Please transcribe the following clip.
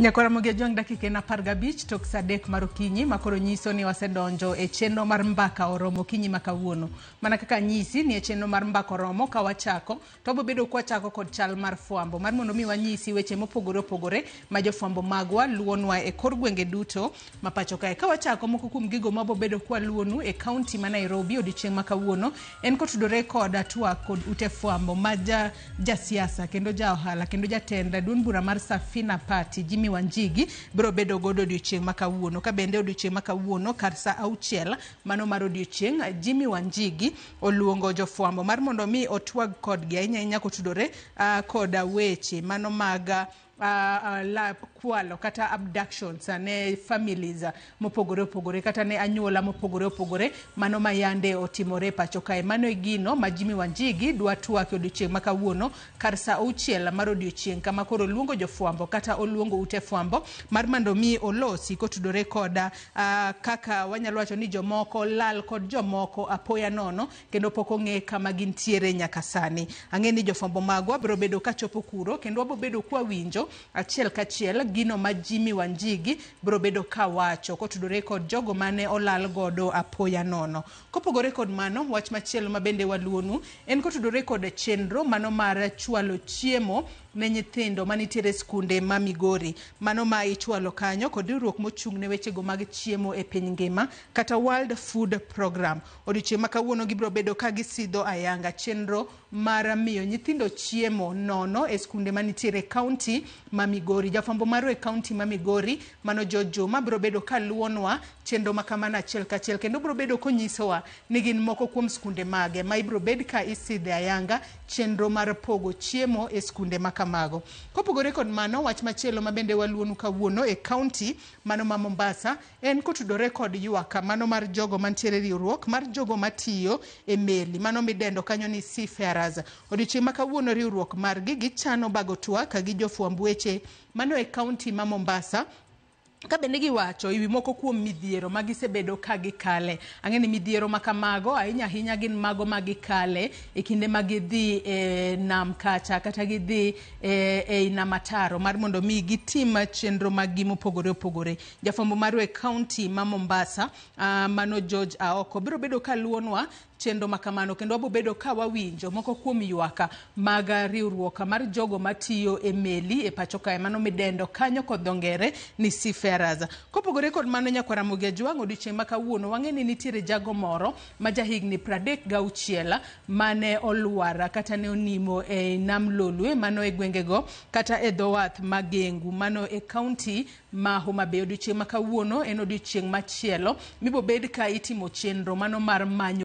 Nyakora jwang' dakika en apar gabich tok saa adek mar okinyi nyiso ni wasedonjo e chenro mar mbaka oromo okinyi ma kawuono. Mana kaka nyisi ni e chenro mar mbaka oromo ka wachako to wabobedo ka kod chal mar fwambo mar mondo mi wanyisi weche mopogore opogore ma jofwambo magwa luonwa e kor gwenge duto ma pacho kae. Ka wachako moko kuom gigo ma wabobedo e kaunti ma Nairobi odiochieng' ma kawuono en kotudore kod twak kod ute fwambo ma ja, ja kendo ja ohala kendo jatend duond bura mar Safina Party jimi wan jigi biro bedo godo odiochieng' ma kawuono ka bende odiochieng' ma kawuono kar sa auchiel mano mar odiochieng' jimi wanjigi oluongo jofwambo mar mondo mi otwag kodgi ahinya ahinya kotudore uh, koda weche mano mag uh, uh, uh, la kwalo kata abductions uh, ne families uh, mopogore opogore kata ne anyuola mopogore opogore mano mayande otimore e pacho kae mano e gino ma Jimmy Wanjigi dwa twak e odiochieng' ma kawuono kar sa auchiel mar odiochieng' kama koro oluongo jofwambo kata oluongo ute fwambo mar mondo mi olosi kotudore koda uh, kaka wanyalo wacho ni jomoko lal kod jomoko apoya nono kendo pok ong'e kama gintiere nyaka sani ang'e ni jofwambo magwa biro bedo ka chopo kuro kendo wabobedo kwawinjo achiel kachiel gino ma Jimmy Wanjigi biro bedo ka wacho kotudore kod jogo mane olal godo apoya nono. Kopogore kod mano, wach machielo ma bende waluonu en kotudore kod chenro mano mar chwalo chiemo ne nyithindo manitiere skunde ma Migori. Mano ma ichwalo kanyo kod riwruok mochung' ne wechego mag chiemo e piny ngima kata World Food Program. Odiochieng' ma kawuono gibiro bedo ka gisidho ayanga chenro mar miyo nyithindo chiemo nono e skunde manitiere kaunti ma Migori. Jafwambo marwa e kaunti ma Migori, mano Jojo, ma biro bedo ka luonwa chenro ma kamano achiel kachiel kendo biro bedo konyisowa ni gin moko kuom skunde mage ma ibiro bed ka isidhe ayanga chenro mar pogo chiemo e skunde ma kamago. Kopogore kod mano, wach machielo ma bende waluonu kawuono e kaunti mano ma Mombasa en kotudore kod ywaka mano mar jogo mantiere riwruok mar jogo matiyo e meli mano midendo kanyo ni seafarers. Odiochieng' ma kawuono riwruok margi gichano bago twak gi jofwambo Mbweche, mano e kaunti ma Mombasa, Kabende giwacho iwi moko kuom midhiero ma gisebedo ka gikale. Ang'e ni midhiero ma kamago ahinya ahinya gin mago ma gikale e kinde ma gidhi e nam kacha kata gidhi e, e nam ataro mar mondo mi gitim chenro mag gi mopogore opogore. Jafombo marwa e kaunti ma Mombasa uh, mano George Aoko biro bedo ka luonwa chenro makamano kendo wabo bedo ka wawinjo moko kuom ywaka mag riwruok mar jogo matiyo e meli e pacho kae mano midendo kanyo kod dho ngere ni sife Faraza. Kopogore kod mano nyakwara mugeju wang odiochieng' ma kawuono wang'e ni nitiere jago moro ma jahigni 36 mane olwara kata ne onimo e Nam Lolwe mano e gwengego kata e dho wath ma Gengu mano e kaunti ma Homa Bay. Odiochieng' ma kawuono en odiochieng' machielo mibobed ka itimo chenro mano mar manyo